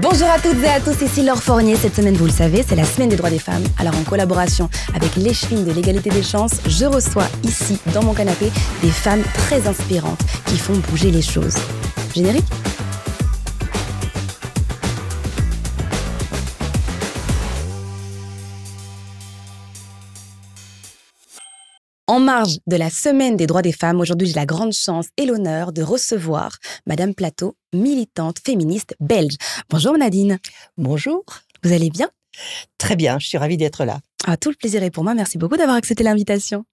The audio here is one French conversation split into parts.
Bonjour à toutes et à tous, ici Laure Fournier. Cette semaine, vous le savez, c'est la semaine des droits des femmes. Alors en collaboration avec l'échevine de l'égalité des chances, je reçois ici, dans mon canapé, des femmes très inspirantes qui font bouger les choses. Générique En marge de la Semaine des droits des femmes, aujourd'hui j'ai la grande chance et l'honneur de recevoir Madame Plateau, militante féministe belge. Bonjour Nadine. Bonjour. Vous allez bien Très bien, je suis ravie d'être là. Ah, tout le plaisir est pour moi, merci beaucoup d'avoir accepté l'invitation.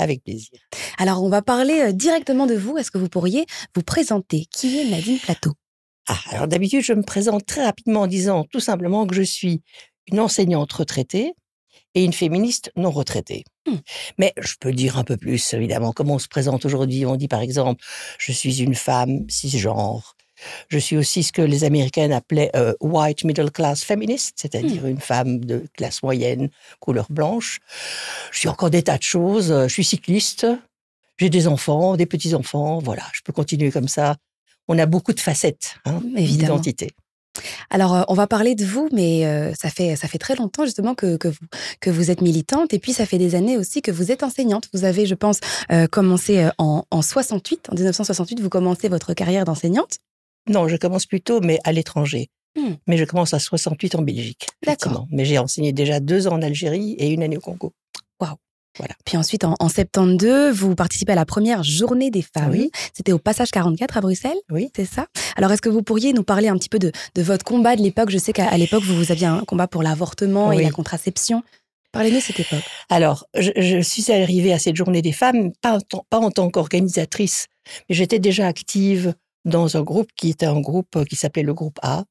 Avec plaisir. Alors on va parler euh, directement de vous. Est-ce que vous pourriez vous présenter Qui est Nadine Plateau ah, alors d'habitude, je me présente très rapidement en disant tout simplement que je suis une enseignante retraitée, et une féministe non retraitée. Hmm. Mais je peux dire un peu plus, évidemment. Comment on se présente aujourd'hui On dit par exemple, je suis une femme cisgenre. Je suis aussi ce que les Américaines appelaient euh, white middle class féministe, c'est-à-dire hmm. une femme de classe moyenne, couleur blanche. Je suis encore des tas de choses. Je suis cycliste. J'ai des enfants, des petits-enfants. Voilà, je peux continuer comme ça. On a beaucoup de facettes hein, d'identité. Alors, euh, on va parler de vous, mais euh, ça, fait, ça fait très longtemps justement que, que, vous, êtes militante et puis ça fait des années aussi que vous êtes enseignante. Vous avez, je pense, euh, commencé en, en 68, en 1968, vous commencez votre carrière d'enseignante. Non, je commence plutôt, mais à l'étranger. Hmm. Mais je commence à 68 en Belgique. D'accord. Mais j'ai enseigné déjà deux ans en Algérie et une année au Congo. Waouh. Puis ensuite, en, 72, vous participez à la première journée des femmes. Oui. C'était au Passage 44 à Bruxelles. Oui. C'est ça. Alors, est-ce que vous pourriez nous parler un petit peu de, votre combat de l'époque Je sais qu'à l'époque, vous, vous aviez un combat pour l'avortement et la contraception. Parlez-nous de cette époque. Alors, je, suis arrivée à cette journée des femmes, pas en, pas en tant qu'organisatrice, mais j'étais déjà active dans un groupe qui était un groupe euh, qui s'appelait le groupe A,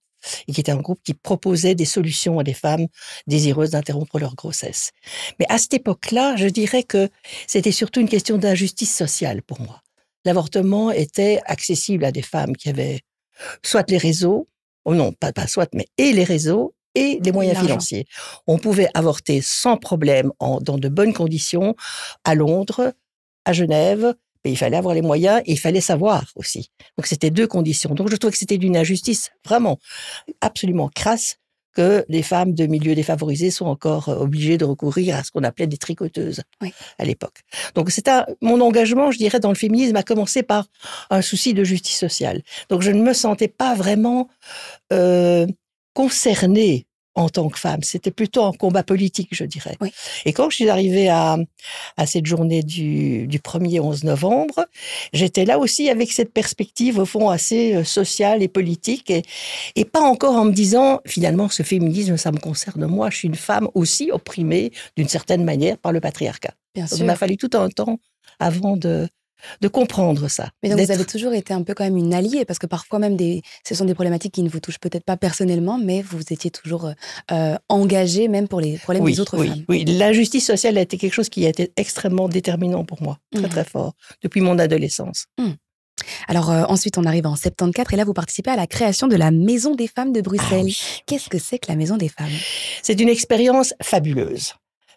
et qui était un groupe qui proposait des solutions à des femmes désireuses d'interrompre leur grossesse. Mais à cette époque-là, je dirais que c'était surtout une question d'injustice sociale pour moi. L'avortement était accessible à des femmes qui avaient soit les réseaux, oh non, pas, soit, mais et les réseaux et les moyens financiers. On pouvait avorter sans problème, dans de bonnes conditions, à Londres, à Genève, il fallait avoir les moyens et il fallait savoir aussi. Donc c'était deux conditions. Donc je trouve que c'était d'une injustice vraiment absolument crasse que les femmes de milieux défavorisés sont encore euh, obligées de recourir à ce qu'on appelait des tricoteuses à l'époque. Donc c'est mon engagement, je dirais, dans le féminisme a commencé par un souci de justice sociale. Donc je ne me sentais pas vraiment euh, concernée en tant que femme. C'était plutôt un combat politique, je dirais. Et quand je suis arrivée à, cette journée du, du 1er 11 novembre, j'étais là aussi avec cette perspective, au fond, assez euh, sociale et politique, et, pas encore en me disant, finalement, ce féminisme, ça me concerne moi, je suis une femme aussi opprimée, d'une certaine manière, par le patriarcat. Il m'a fallu tout un temps avant de, de comprendre ça. Mais vous avez toujours été un peu quand même une alliée, parce que parfois même des, ce sont des problématiques qui ne vous touchent peut-être pas personnellement, mais vous étiez toujours euh, euh, engagée même pour les problèmes des autres oui, femmes. Oui, la justice sociale a été quelque chose qui a été extrêmement déterminant pour moi, très mmh. très fort, depuis mon adolescence. Mmh. Alors euh, ensuite, on arrive en 74 et là, vous participez à la création de la Maison des femmes de Bruxelles. Ah Qu'est-ce que c'est que la Maison des femmes C'est une expérience fabuleuse.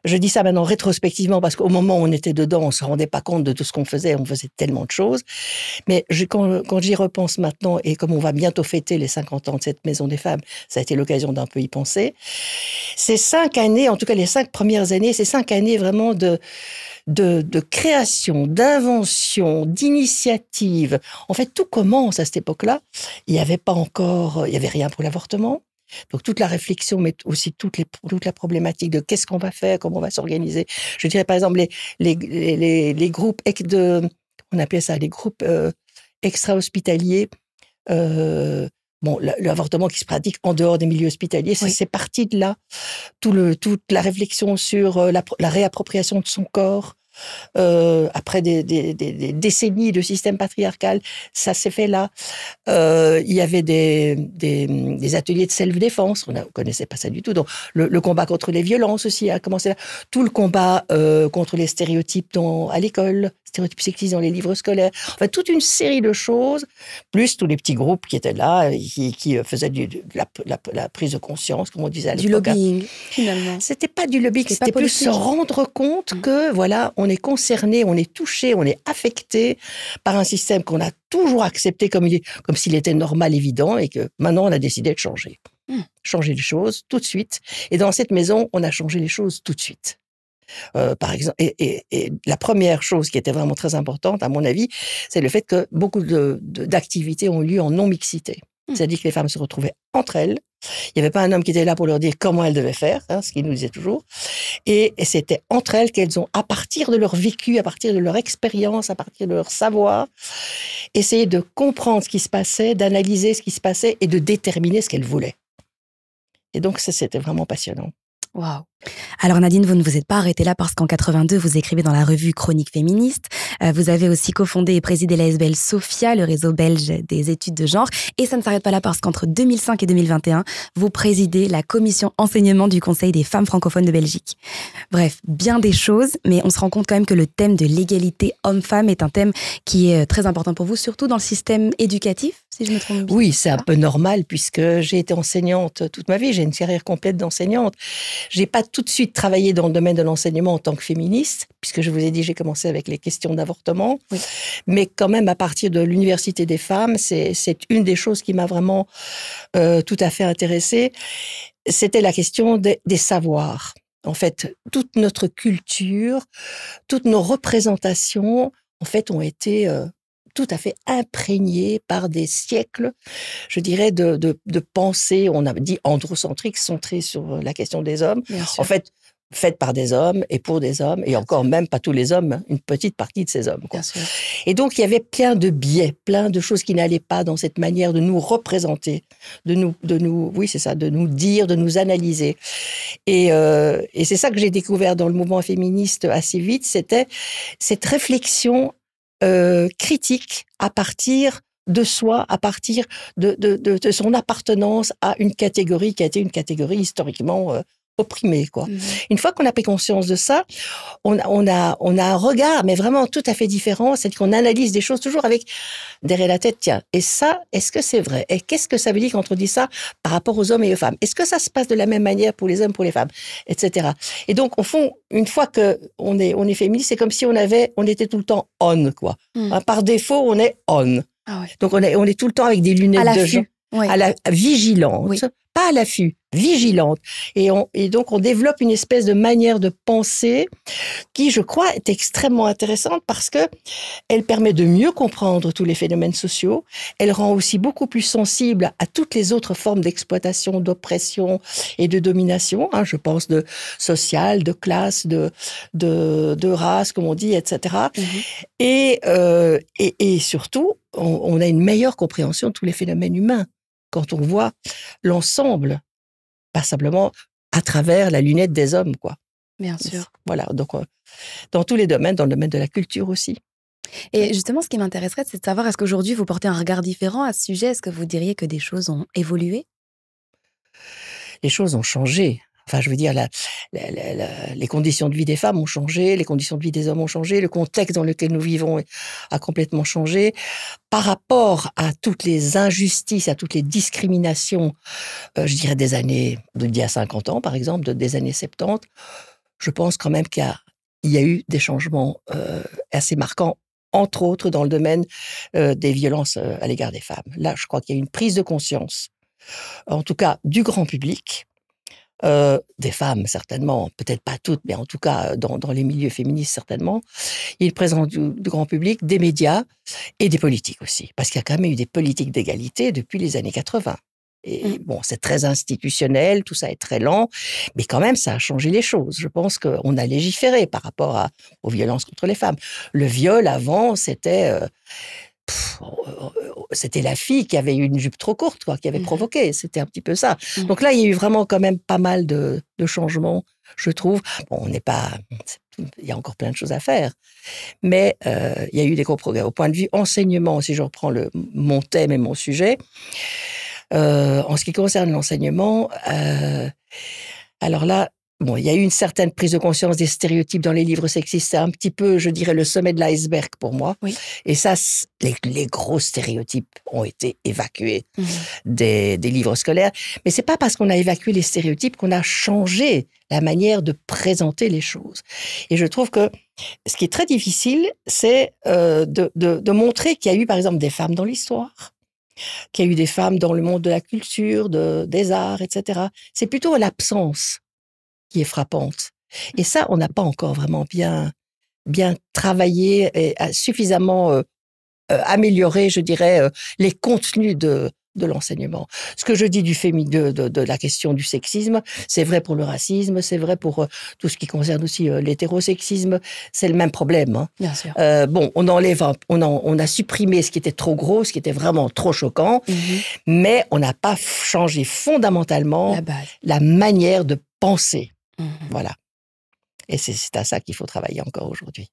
Je dis ça maintenant rétrospectivement parce qu'au moment où on était dedans, on se rendait pas compte de tout ce qu'on faisait. On faisait tellement de choses. Mais quand, j'y repense maintenant, et comme on va bientôt fêter les 50 ans de cette Maison des Femmes, ça a été l'occasion d'un peu y penser. Ces cinq années, en tout cas les cinq premières années, ces cinq années vraiment de, de, de, création, d'invention, d'initiative. En fait, tout commence à cette époque-là. Il n'y avait pas encore, il y avait rien pour l'avortement. Donc toute la réflexion, mais aussi toute, la problématique de qu'est-ce qu'on va faire, comment on va s'organiser. Je dirais par exemple les, groupes on appelait ça les groupes euh, extra-hospitaliers. Euh, bon, l'avortement qui se pratique en dehors des milieux hospitaliers, c'est parti de là. toute la réflexion sur euh, la réappropriation de son corps, euh, après des, décennies de système patriarcal, ça s'est fait là. Euh, il y avait des, ateliers de self-défense, on ne connaissait pas ça du tout. Donc le, combat contre les violences aussi a commencé là. Tout le combat euh, contre les stéréotypes dans, à l'école, stéréotypes sexistes dans les livres scolaires. Enfin, toute une série de choses, plus tous les petits groupes qui étaient là, qui, qui euh, faisaient de la, prise de conscience, comme on disait à l'époque. Du hein. lobbying, finalement. C'était pas du lobbying, c'était plus se rendre compte mm. que, voilà, on est concerné, on est touché, on est affecté par un système qu'on a toujours accepté comme, comme s'il était normal, évident, et que maintenant on a décidé de changer. Mm. Changer les choses tout de suite. Et dans cette maison, on a changé les choses tout de suite. Euh, par exemple, et, la première chose qui était vraiment très importante, à mon avis, c'est le fait que beaucoup d'activités ont eu lieu en non-mixité. Mmh. C'est-à-dire que les femmes se retrouvaient entre elles. Il n'y avait pas un homme qui était là pour leur dire comment elles devaient faire, hein, ce qu'ils nous disaient toujours. Et, et c'était entre elles qu'elles ont, à partir de leur vécu, à partir de leur expérience, à partir de leur savoir, essayé de comprendre ce qui se passait, d'analyser ce qui se passait et de déterminer ce qu'elles voulaient. Et donc, ça, c'était vraiment passionnant. Wow. Alors Nadine, vous ne vous êtes pas arrêtée là parce qu'en 82, vous écrivez dans la revue Chronique féministe. Euh, vous avez aussi cofondé et présidé l'ASBL SOFIA, le réseau belge des études de genre. Et ça ne s'arrête pas là parce qu'entre 2005 et 2021, vous présidez la commission enseignement du Conseil des femmes francophones de Belgique. Bref, bien des choses, mais on se rend compte quand même que le thème de l'égalité homme-femme est un thème qui est euh, très important pour vous, surtout dans le système éducatif. Oui, c'est un peu normal puisque j'ai été enseignante toute ma vie, j'ai une carrière complète d'enseignante. J'ai pas tout de suite travaillé dans le domaine de l'enseignement en tant que féministe, puisque je vous ai dit j'ai commencé avec les questions d'avortement, mais quand même à partir de l'université des femmes, c'est une des choses qui m'a vraiment euh, tout à fait intéressée. C'était la question des, savoirs. En fait, toute notre culture, toutes nos représentations, en fait, ont été euh, tout à fait imprégné par des siècles, je dirais, de, pensées, on a dit androcentriques, centrées sur la question des hommes. En fait, faites par des hommes et pour des hommes, et encore même pas tous les hommes, une petite partie de ces hommes. Et donc il y avait plein de biais, plein de choses qui n'allaient pas dans cette manière de nous représenter, de nous, de nous, oui c'est ça, de nous dire, de nous analyser. et euh, c'est ça que j'ai découvert dans le mouvement féministe assez vite, c'était cette réflexion euh, critique à partir de soi, à partir de, son appartenance à une catégorie qui a été une catégorie historiquement euh, opprimé. Quoi. Mm-hmm. Une fois qu'on a pris conscience de ça, on, on, a, on a un regard, mais vraiment tout à fait différent, c'est qu'on analyse des choses toujours avec derrière la tête, tiens, et ça, est-ce que c'est vrai Et qu'est-ce que ça veut dire quand on dit ça par rapport aux hommes et aux femmes Est-ce que ça se passe de la même manière pour les hommes, pour les femmes, etc. Et donc, au fond, une fois que on est, on est féministe, c'est comme si on avait, on était tout le temps on, quoi. Mm. Hein, par défaut, on est on. Ah donc, on est, on est tout le temps avec des lunettes à de à la vigilante à l'affût, vigilante. Et, donc, on développe une espèce de manière de penser qui, je crois, est extrêmement intéressante parce que elle permet de mieux comprendre tous les phénomènes sociaux. Elle rend aussi beaucoup plus sensible à toutes les autres formes d'exploitation, d'oppression et de domination. Hein. je pense de social, de classe, de, de, race, comme on dit, etc. Et, mmh. euh, et, et surtout, on, a une meilleure compréhension de tous les phénomènes humains quand on voit l'ensemble, pas simplement à travers la lunette des hommes, quoi. Bien sûr. Voilà, donc euh, dans tous les domaines, dans le domaine de la culture aussi. Et justement, ce qui m'intéresserait, c'est de savoir, est-ce qu'aujourd'hui, vous portez un regard différent à ce sujet Est-ce que vous diriez que des choses ont évolué Les choses ont changé. Enfin, je veux dire, les conditions de vie des femmes ont changé, les conditions de vie des hommes ont changé, le contexte dans lequel nous vivons a complètement changé. Par rapport à toutes les injustices, à toutes les discriminations, euh, je dirais des années, d'il y a 50 ans par exemple, des années 70, je pense quand même qu'il y, a, eu des changements euh, assez marquants entre autres dans le domaine euh, des violences à l'égard des femmes. Là, je crois qu'il y a une prise de conscience, en tout cas du grand public, euh, des femmes certainement, peut-être pas toutes, mais en tout cas euh, dans, les milieux féministes certainement. Il présente du, grand public, des médias et des politiques aussi, parce qu'il y a quand même eu des politiques d'égalité depuis les années 80. Et mmh. bon, c'est très institutionnel, tout ça est très lent, mais quand même, ça a changé les choses. Je pense qu'on a légiféré par rapport aux violences contre les femmes. Le viol, avant, c'était... Euh, Oh, oh, oh, c'était la fille qui avait eu une jupe trop courte, quoi, qui avait mhm. provoqué. C'était un petit peu ça. Mhm. Donc là, il y a eu vraiment quand même pas mal de, changements, je trouve. Bon, on n'est pas. Il y a encore plein de choses à faire. Mais euh, il y a eu des gros progrès. Au point de vue enseignement, si je reprends le, mon thème et mon sujet, euh, en ce qui concerne l'enseignement, euh, alors là, Bon, il y a eu une certaine prise de conscience des stéréotypes dans les livres sexistes. C'est un petit peu, je dirais, le sommet de l'iceberg pour moi. Et ça, les, gros stéréotypes ont été évacués mmh. des, livres scolaires. Mais c'est pas parce qu'on a évacué les stéréotypes qu'on a changé la manière de présenter les choses. Et je trouve que ce qui est très difficile, c'est euh, de, montrer qu'il y a eu, par exemple, des femmes dans l'histoire qu'il y a eu des femmes dans le monde de la culture, des arts, etc. C'est plutôt l'absence qui est frappante. Et mmh. ça, on n'a pas encore vraiment bien, bien travaillé et euh, suffisamment euh, euh, amélioré, je dirais, les contenus de, de l'enseignement. Ce que je dis du fait de, la question du sexisme, c'est vrai pour le racisme, c'est vrai pour tout ce qui concerne aussi l'hétérosexisme. C'est le même problème. Hein. Bien sûr. bon, on enlève, on, on, a supprimé ce qui était trop gros, ce qui était vraiment trop choquant, mmh. mais on n'a pas changé fondamentalement la manière de penser. Mmh voilà. Et c'est à ça qu'il faut travailler encore aujourd'hui.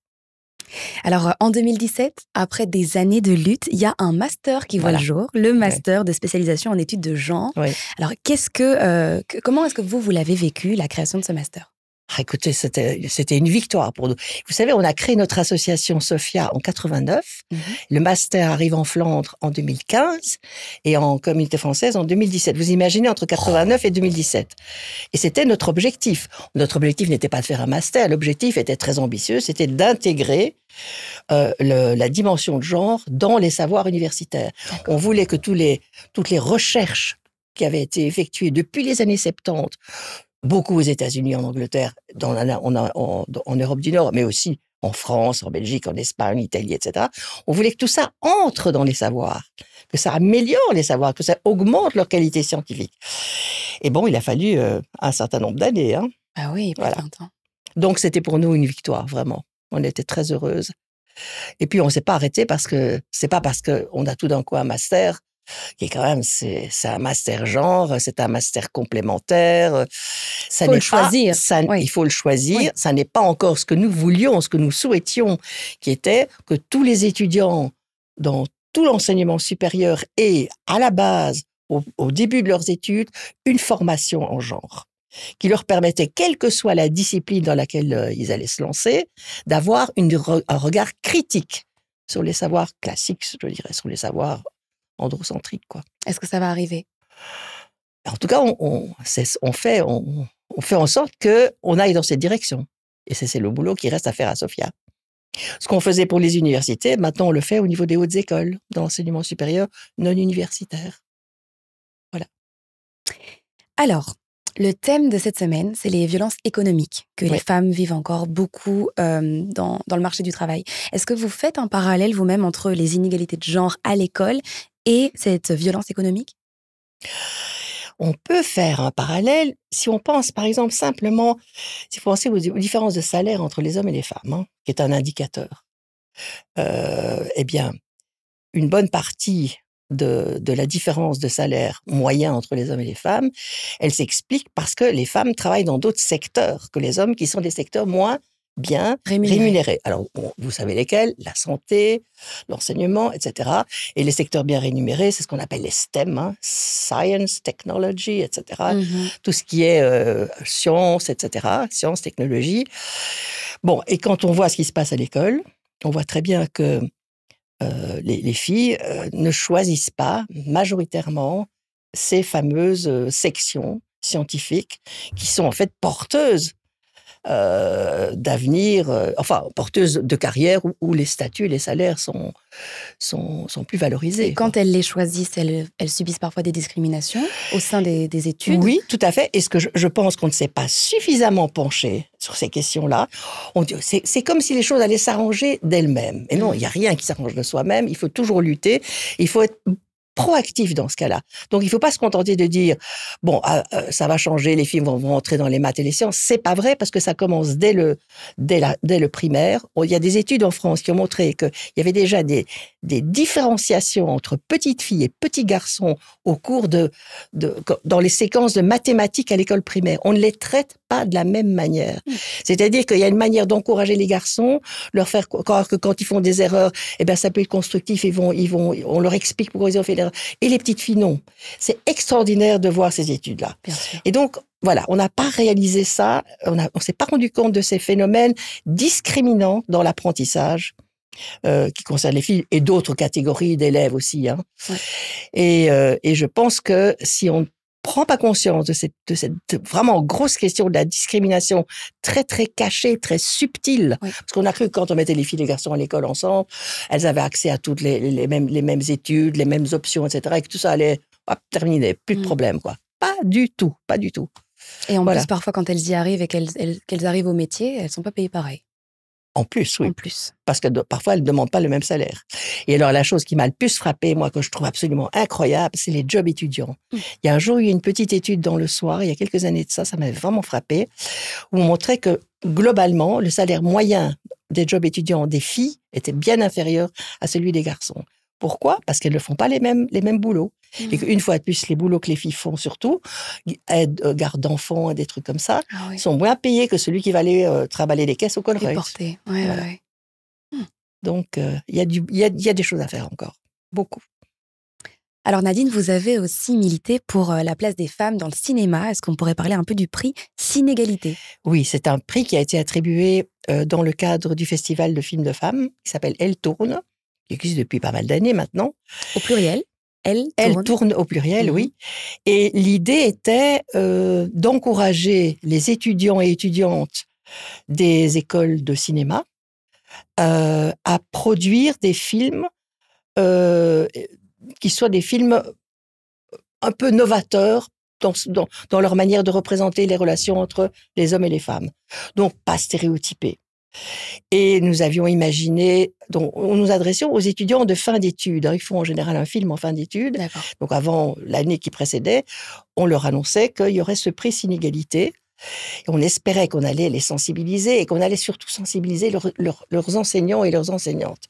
Alors, euh, en 2017, après des années de lutte, il y a un master qui voit le jour, le master de spécialisation en études de genre. Alors, euh, comment est-ce que vous, vous l'avez vécu, la création de ce master ah, écoutez, c'était une victoire pour nous. Vous savez, on a créé notre association Sofia en 89. Mhm. Le master arrive en Flandre en 2015 et en communauté française en 2017. Vous imaginez entre 89 et 2017. Et c'était notre objectif. Notre objectif n'était pas de faire un master. L'objectif était très ambitieux. C'était d'intégrer euh, la dimension de genre dans les savoirs universitaires. On voulait que toutes les recherches qui avaient été effectuées depuis les années 70 beaucoup aux États-Unis, en Angleterre, en, Europe du Nord, mais aussi en France, en Belgique, en Espagne, en Italie, etc. On voulait que tout ça entre dans les savoirs, que ça améliore les savoirs, que ça augmente leur qualité scientifique. Et bon, il a fallu euh, un certain nombre d'années. Hein. Ah oui, pas longtemps. Donc c'était pour nous une victoire, vraiment. On était très heureuses. Et puis on ne s'est pas arrêté parce que c'est pas parce qu'on a tout d'un coup un master qui est quand même c'est un master genre, c'est un master complémentaire. Ça faut le choisir. Il faut le choisir. Ça n'est pas encore ce que nous voulions, ce que nous souhaitions, qui était que tous les étudiants dans tout l'enseignement supérieur aient à la base, au, au début de leurs études, une formation en genre qui leur permettait, quelle que soit la discipline dans laquelle euh, ils allaient se lancer, d'avoir un regard critique sur les savoirs classiques, je dirais, sur les savoirs androcentrique. quoi. Est-ce que ça va arriver En tout cas, on, fait, on, fait en sorte que on aille dans cette direction. Et c'est le boulot qui reste à faire à Sofia. Ce qu'on faisait pour les universités, maintenant on le fait au niveau des hautes écoles, dans l'enseignement supérieur non universitaire. Voilà. Alors, le thème de cette semaine, c'est les violences économiques que les femmes vivent encore beaucoup euh, dans, le marché du travail. Est-ce que vous faites un parallèle vous-même entre les inégalités de genre à l'école et cette violence économique on peut faire un parallèle si on pense, par exemple, simplement, si vous pensez aux différences de salaire entre les hommes et les femmes, hein, qui est un indicateur. Euh, eh bien, une bonne partie de, la différence de salaire moyen entre les hommes et les femmes, elle s'explique parce que les femmes travaillent dans d'autres secteurs que les hommes, qui sont des secteurs moins bien rémunérés. Alors, vous savez lesquels La santé, l'enseignement, etc. Et les secteurs bien rémunérés, c'est ce qu'on appelle les STEM, hein, Science, Technology, etc. Mhm. Tout ce qui est euh, science, etc. Science, technologie. Bon, et quand on voit ce qui se passe à l'école, on voit très bien que euh, les, filles euh, ne choisissent pas majoritairement ces fameuses euh, sections scientifiques qui sont en fait porteuses euh, d'avenir, euh, enfin porteuses de carrière où, les statuts, les salaires sont, sont, plus valorisés. quand elles les choisissent, elles, subissent parfois des discriminations au sein des, études Oui, tout à fait. Et ce que je, pense qu'on ne s'est pas suffisamment penché sur ces questions-là, c'est comme si les choses allaient s'arranger d'elles-mêmes. Et non, mm. il n'y a rien qui s'arrange de soi-même, il faut toujours lutter, il faut être proactif dans ce cas-là. Donc il ne faut pas se contenter de dire bon ah, euh, ça va changer, les filles vont, rentrer dans les maths et les sciences. C'est pas vrai parce que ça commence dès le dès, dès le primaire. Oh, il y a des études en France qui ont montré qu'il y avait déjà des des différenciations entre petites filles et petits garçons au cours de, dans les séquences de mathématiques à l'école primaire. On ne les traite pas de la même manière. Hmm. C'est-à-dire qu'il y a une manière d'encourager les garçons, leur faire croire que quand ils font des erreurs, eh ben ça peut être constructif. Ils vont, ils vont, on leur explique pourquoi ils ont fait l'erreur. Et les petites filles non. C'est extraordinaire de voir ces études-là. Et donc voilà, on n'a pas réalisé ça, on ne s'est pas rendu compte de ces phénomènes discriminants dans l'apprentissage euh, qui concerne les filles et d'autres catégories d'élèves aussi. Hein. Euh, et, je pense que si on ne prend pas conscience de cette, vraiment grosse question de la discrimination très très cachée, très subtile, parce qu'on a cru que quand on mettait les filles et les garçons à l'école ensemble, elles avaient accès à toutes les, mêmes, études, les mêmes options, etc., et que tout ça allait terminer, plus de mm. problème, quoi. Pas du tout, pas du tout. Et on voilà. parfois, quand elles y arrivent et qu'elles arrivent au métier, elles ne sont pas payées pareil. En plus, oui. plus. Parce que parfois, elles ne demandent pas le même salaire. Et alors, la chose qui m'a le plus frappé, moi, que je trouve absolument incroyable, c'est les jobs étudiants. Mmh. Il y a un jour, il y a eu une petite étude dans le soir, il y a quelques années de ça, ça m'avait vraiment frappé, où on montrait que globalement, le salaire moyen des jobs étudiants des filles était bien inférieur à celui des garçons. Pourquoi Parce qu'elles ne font pas les mêmes, les mêmes boulots. Mm. Et qu'une fois de plus, les boulots que les filles font surtout, aide, euh, garde d'enfants, des trucs comme ça, ah sont moins payés que celui qui va aller euh, travailler les caisses au Colruyt. Donc, il y, a, des choses à faire encore. Beaucoup. Alors Nadine, vous avez aussi milité pour euh, la place des femmes dans le cinéma. Est-ce qu'on pourrait parler un peu du prix Cinégalité Oui, c'est un prix qui a été attribué dans le cadre du festival de films de femmes qui s'appelle Elle tourne, qui existe depuis pas mal d'années maintenant. Au pluriel elle tourne. au pluriel, oui. Mhm. Et l'idée était euh, d'encourager les étudiants et étudiantes des écoles de cinéma euh, à produire des films euh, qui soient des films un peu novateurs dans, dans leur manière de représenter les relations entre les hommes et les femmes. Donc pas stéréotypés. Et nous avions imaginé, donc on nous adressions aux étudiants de fin d'études. Hein. Ils font en général un film en fin d'études. Donc avant l'année qui précédait, on leur annonçait qu'il y aurait ce prix sinégalité. Et on espérait qu'on allait les sensibiliser et qu'on allait surtout sensibiliser leurs enseignants et leurs enseignantes.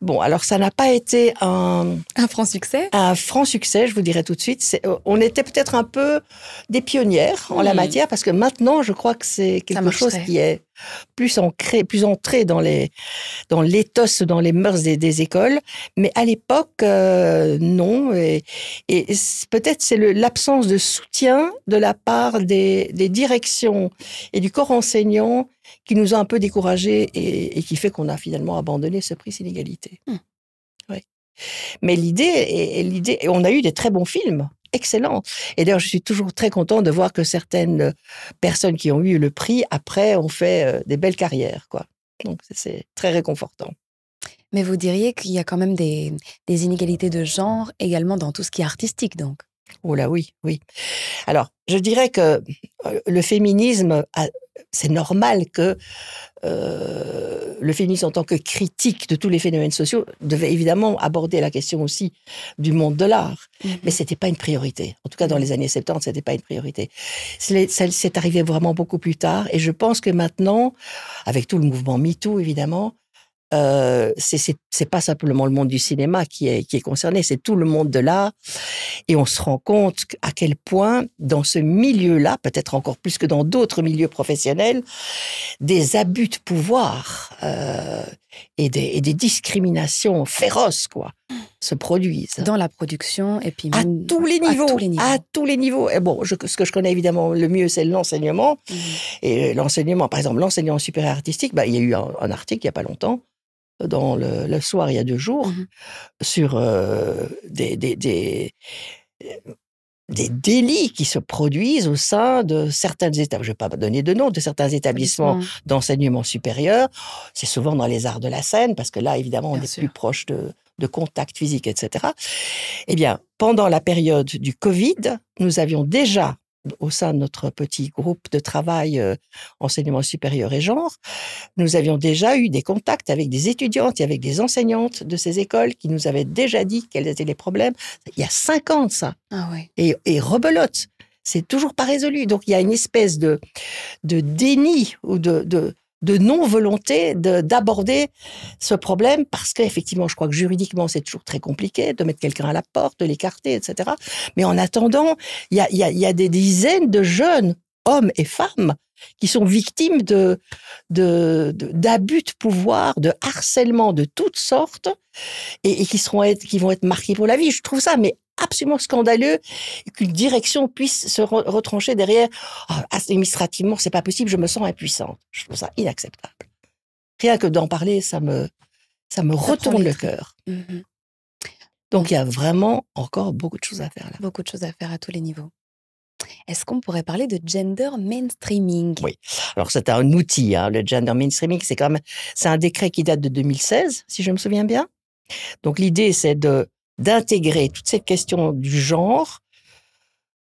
Bon, alors ça n'a pas été un... Un franc succès Un franc succès, je vous dirais tout de suite. Euh, on était peut-être un peu des pionnières en la matière, parce que maintenant, je crois que c'est quelque chose qui est plus ancré, plus entré dans les dans l'éthos, dans les mœurs des, écoles. Mais à l'époque, euh, non. Et, peut-être c'est l'absence de soutien de la part des directions et du corps enseignant qui nous a un peu découragés et, qui fait qu'on a finalement abandonné ce prix Inégalité. Mmh. Mais l'idée, l'idée, on a eu des très bons films, excellents. Et d'ailleurs, je suis toujours très contente de voir que certaines personnes qui ont eu le prix après ont fait euh, des belles carrières, quoi. Donc c'est très réconfortant. Mais vous diriez qu'il y a quand même des, des, inégalités de genre également dans tout ce qui est artistique, donc Oh là oui, oui. Alors, je dirais que euh, le féminisme, c'est normal que euh, le féminisme en tant que critique de tous les phénomènes sociaux devait évidemment aborder la question aussi du monde de l'art. Mhm. Mais ce n'était pas une priorité. En tout cas, dans mhm. les années 70, ce n'était pas une priorité. C'est arrivé vraiment beaucoup plus tard. Et je pense que maintenant, avec tout le mouvement MeToo, évidemment, euh, c'est pas simplement le monde du cinéma qui est, concerné, c'est tout le monde de l'art. Et on se rend compte à quel point, dans ce milieu-là, peut-être encore plus que dans d'autres milieux professionnels, des abus de pouvoir euh, et, des, discriminations féroces, quoi, se produisent. Dans la production, et puis à tous les niveaux, à tous les niveaux. Et bon, ce que je connais évidemment le mieux, c'est l'enseignement. Mmh. Et l'enseignement, par exemple, l'enseignement supérieur artistique, bah, il y a eu un, un article il n'y a pas longtemps dans le, soir il y a deux jours mmh sur euh, des, délits qui se produisent au sein de certains établissements, je ne vais pas donner de nom, de certains établissements d'enseignement supérieur. C'est souvent dans les arts de la scène, parce que là, évidemment, on est plus proche de, de contact physique, etc. Eh bien, pendant la période du Covid, nous avions déjà au sein de notre petit groupe de travail euh, enseignement supérieur et genre, nous avions déjà eu des contacts avec des étudiantes et avec des enseignantes de ces écoles qui nous avaient déjà dit quels étaient les problèmes. Il y a cinq ans, ça. Ah et, rebelote. C'est toujours pas résolu. Donc il y a une espèce de, de déni ou de de non-volonté d'aborder ce problème parce qu'effectivement, je crois que juridiquement, c'est toujours très compliqué de mettre quelqu'un à la porte, de l'écarter, etc. Mais en attendant, il y a, des dizaines de jeunes, hommes et femmes, qui sont victimes d'abus de, pouvoir, de harcèlement de toutes sortes, et, qui seront qui vont être marqués pour la vie. Je trouve ça mais absolument scandaleux qu'une direction puisse se retrancher derrière oh, administrativement, c'est pas possible, je me sens impuissante. Je trouve ça inacceptable. Rien que d'en parler, ça me, ça me retourne le cœur. Mhm. Donc il y a vraiment encore beaucoup de choses à faire là. Beaucoup de choses à faire à tous les niveaux. Est-ce qu'on pourrait parler de gender mainstreaming Oui. Alors c'est un outil, hein, le gender mainstreaming, c'est quand même, c'est un décret qui date de 2016, si je me souviens bien. Donc l'idée c'est de d'intégrer toutes ces questions du genre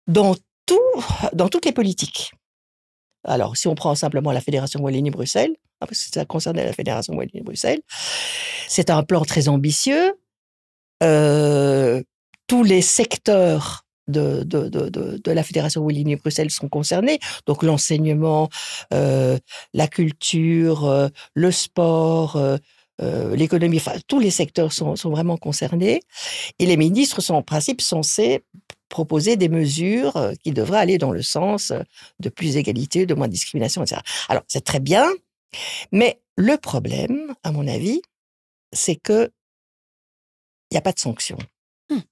dans, tout, dans toutes les politiques. Alors, si on prend simplement la Fédération Wallonie-Bruxelles, hein, parce que ça concernait la Fédération Wallonie-Bruxelles, c'est un plan très ambitieux. Euh, tous les secteurs de, de, la Fédération Wallonie-Bruxelles sont concernés, donc l'enseignement, euh, la culture, euh, le sport, euh, l'économie, tous les secteurs sont, vraiment concernés. Et les ministres sont en principe censés proposer des mesures euh, qui devraient aller dans le sens euh, de plus d'égalité, de moins de discrimination, etc. Alors, c'est très bien, mais le problème, à mon avis, c'est que il n'y a pas de sanctions. Donc, hmm.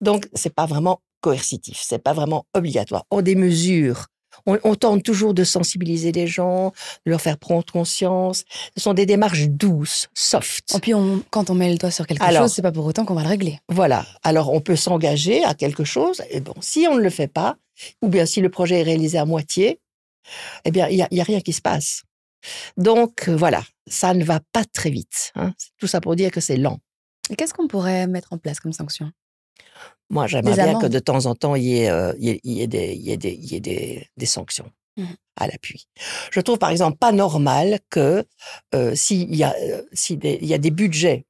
Donc, c'est pas vraiment coercitif, n'est pas vraiment obligatoire. Or, des mesures on, tente toujours de sensibiliser les gens, de leur faire prendre conscience. Ce sont des démarches douces, soft. Et puis, quand on met le doigt sur quelque chose, c'est pas pour autant qu'on va le régler. Voilà. Alors, on peut s'engager à quelque chose. Et bon, si on ne le fait pas, ou bien si le projet est réalisé à moitié, eh bien, il n'y a, a rien qui se passe. Donc, voilà. Ça ne va pas très vite. Hein. Tout ça pour dire que c'est lent. qu'est-ce qu'on pourrait mettre en place comme sanction moi, j'aimerais bien que de temps en temps, il y ait, des, sanctions mmh à l'appui. Je trouve, par exemple, pas normal que euh, s'il y, a, euh, des, y a des budgets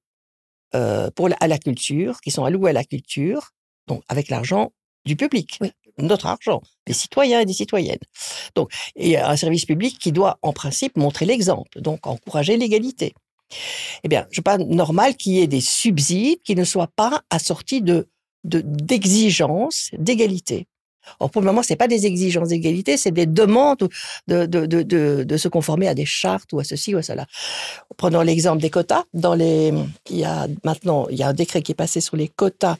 euh, pour à la culture, qui sont alloués à la culture, donc avec l'argent du public, notre argent, des citoyens et des citoyennes. Donc, il y a un service public qui doit, en principe, montrer l'exemple, donc encourager l'égalité. Eh bien, je pas normal qu'il y ait des subsides qui ne soient pas assortis de d'exigence, d'égalité. Or, pour le moment, ce n'est pas des exigences d'égalité, c'est des demandes de, de, se conformer à des chartes ou à ceci ou à cela. Prenons l'exemple des quotas. Dans les, il a maintenant, il y a un décret qui est passé sur les quotas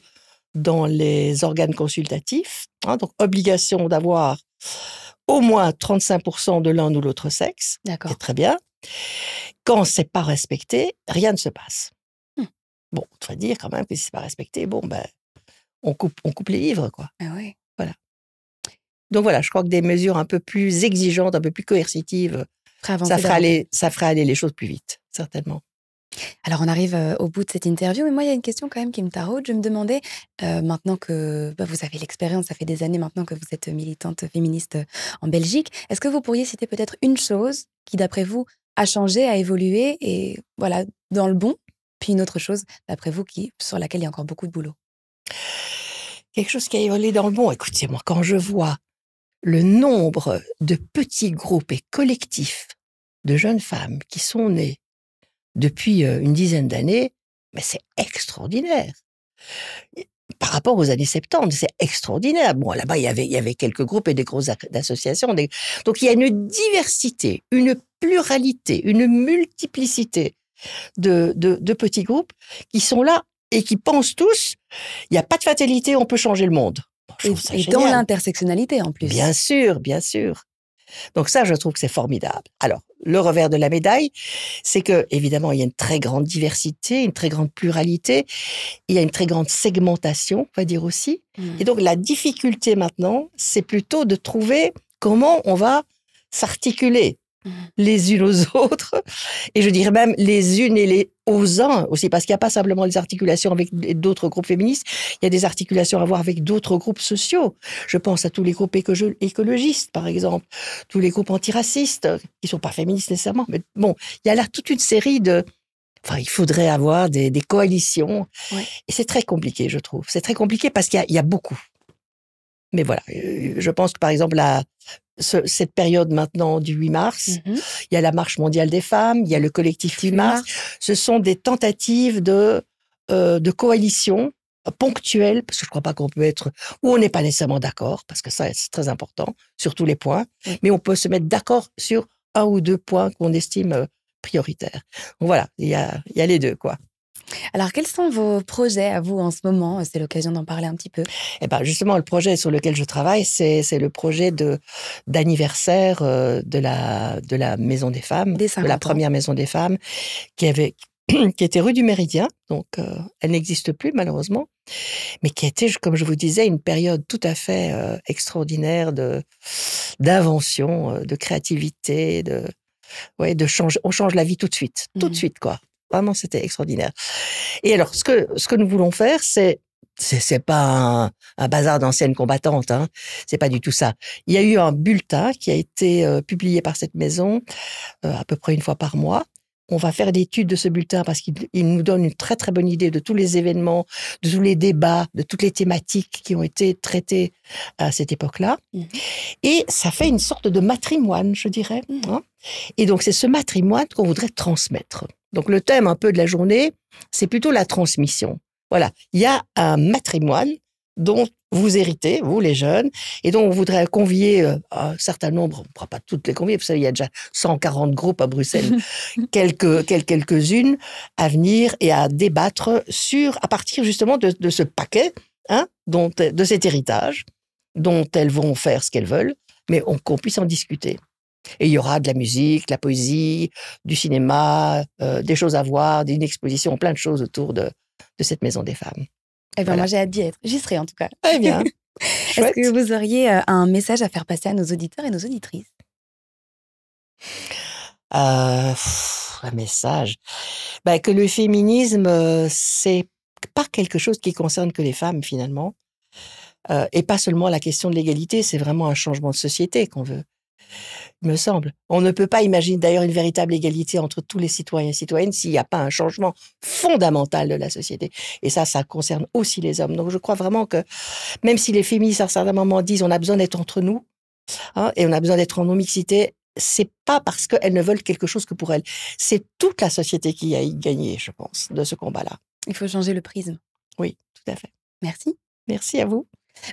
dans les organes consultatifs. Hein, donc, obligation d'avoir au moins 35% de l'un ou l'autre sexe. D'accord. très bien. Quand c'est pas respecté, rien ne se passe. Hmm. Bon, on va dire quand même que si c'est pas respecté, bon, ben, on coupe, on coupe les livres, quoi. Ah oui. Voilà. Donc voilà, je crois que des mesures un peu plus exigeantes, un peu plus coercitives, ça ferait aller, ça fera aller les choses plus vite, certainement. Alors on arrive euh, au bout de cette interview, mais moi il y a une question quand même qui me taraude. Je me demandais, euh, maintenant que bah, vous avez l'expérience, ça fait des années maintenant que vous êtes militante féministe euh, en Belgique, est-ce que vous pourriez citer peut-être une chose qui d'après vous a changé, a évolué, et voilà, dans le bon, puis une autre chose d'après vous qui, sur laquelle il y a encore beaucoup de boulot quelque chose qui a évolué dans le bon. Écoutez-moi, quand je vois le nombre de petits groupes et collectifs de jeunes femmes qui sont nés depuis euh, une dizaine d'années, mais c'est extraordinaire. Par rapport aux années 70, c'est extraordinaire. Bon, là-bas, il y avait, y avait quelques groupes et des grosses associations. Donc, il y a une diversité, une pluralité, une multiplicité de petits groupes qui sont là et qui pensent tous, il n'y a pas de fatalité, on peut changer le monde. et, dans l'intersectionnalité en plus. Bien sûr, bien sûr. Donc ça, je trouve que c'est formidable. Alors, le revers de la médaille, c'est que évidemment, il y a une très grande diversité, une très grande pluralité, il y a une très grande segmentation, on va dire aussi. Mm. Et donc la difficulté maintenant, c'est plutôt de trouver comment on va s'articuler les unes aux autres, et je dirais même les unes et les aux uns aussi, parce qu'il n'y a pas simplement des articulations avec d'autres groupes féministes, il y a des articulations à voir avec d'autres groupes sociaux. Je pense à tous les groupes écologistes, par exemple, tous les groupes antiracistes, qui ne sont pas féministes nécessairement, mais bon, il y a là toute une série de... Enfin, il faudrait avoir des, coalitions. Et c'est très compliqué, je trouve. C'est très compliqué parce qu'il y, y a beaucoup. Mais voilà, euh, je pense que par exemple, la, cette période maintenant du 8 mars. Mm-hmm. Il y a la Marche mondiale des femmes, il y a le collectif 8 mars. Ce sont des tentatives de, euh, de coalition ponctuelle, parce que je ne crois pas qu'on peut être, ou on n'est pas nécessairement d'accord, parce que ça, c'est très important, sur tous les points, mais on peut se mettre d'accord sur un ou deux points qu'on estime euh, prioritaires. voilà, il il y a les deux, quoi. Alors, quels sont vos projets à vous en ce moment C'est l'occasion d'en parler un petit peu. Eh ben, justement, le projet sur lequel je travaille, c'est le projet d'anniversaire euh, de, la, Maison des Femmes, de la première Maison des Femmes, qui, avait, qui était rue du Méridien. Donc, euh, elle n'existe plus, malheureusement, mais qui a été, comme je vous disais, une période tout à fait euh, extraordinaire d'invention, de, créativité, de, ouais, de change, on change la vie tout de suite, tout de mmh. suite quoi. Vraiment, c'était extraordinaire. Et alors, ce que, ce que nous voulons faire, c'est c'est pas un, bazar d'anciennes combattantes, hein. c'est pas du tout ça. Il y a eu un bulletin qui a été euh, publié par cette maison euh, à peu près une fois par mois, on va faire l'étude de ce bulletin parce qu'il nous donne une très très bonne idée de tous les événements, de tous les débats, de toutes les thématiques qui ont été traitées à cette époque-là. Mhm. Et ça fait une sorte de matrimoine, je dirais. Mhm. Hein. et donc c'est ce matrimoine qu'on voudrait transmettre. Donc le thème un peu de la journée, c'est plutôt la transmission. Voilà, il y a un matrimoine dont vous héritez, vous les jeunes, et dont on voudrait convier euh, un certain nombre, on ne pourra pas toutes les convier, parce qu'il y a déjà 140 groupes à Bruxelles, quelques-unes à venir et à débattre sur, à partir justement de, ce paquet, hein, de cet héritage, dont elles vont faire ce qu'elles veulent, mais qu'on puisse en discuter. Et il y aura de la musique, de la poésie, du cinéma, euh, des choses à voir, d'une exposition, plein de choses autour de cette maison des femmes. Eh bien, moi, j'ai hâte d'y être. J'y serai en tout cas. Eh bien. Est-ce que vous auriez euh, un message à faire passer à nos auditeurs et nos auditrices euh, un message. Bah, que le féminisme, ce euh, c'est pas quelque chose qui concerne que les femmes finalement, et pas seulement la question de l'égalité, c'est vraiment un changement de société qu'on veut me semble. On ne peut pas imaginer d'ailleurs une véritable égalité entre tous les citoyens et citoyennes s'il n'y a pas un changement fondamental de la société. Et ça, ça concerne aussi les hommes. Donc je crois vraiment que même si les féministes à certains moments disent on a besoin d'être entre nous hein, et on a besoin d'être en non-mixité, c'est pas parce qu'elles ne veulent quelque chose que pour elles. C'est toute la société qui a gagné, je pense, de ce combat-là. Il faut changer le prisme. Oui, tout à fait. Merci. Merci à vous.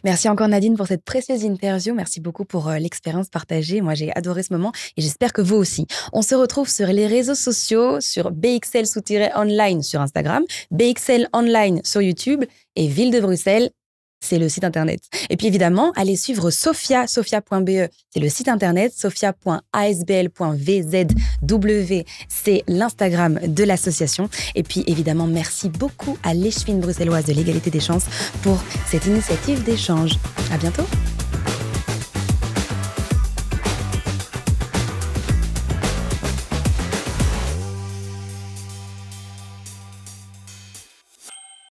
Merci encore Nadine pour cette précieuse interview. Merci beaucoup pour euh, l'expérience partagée. Moi, j'ai adoré ce moment et j'espère que vous aussi. On se retrouve sur les réseaux sociaux, sur BXL sous-online sur Instagram, BXL online sur YouTube et Ville de Bruxelles c'est le site internet. Et puis évidemment, allez suivre Sophia, sophia.be, c'est le site internet, sophia.asbl.vzw, c'est l'Instagram de l'association. Et puis évidemment, merci beaucoup à l'échevine bruxelloise de l'égalité des chances pour cette initiative d'échange. À bientôt!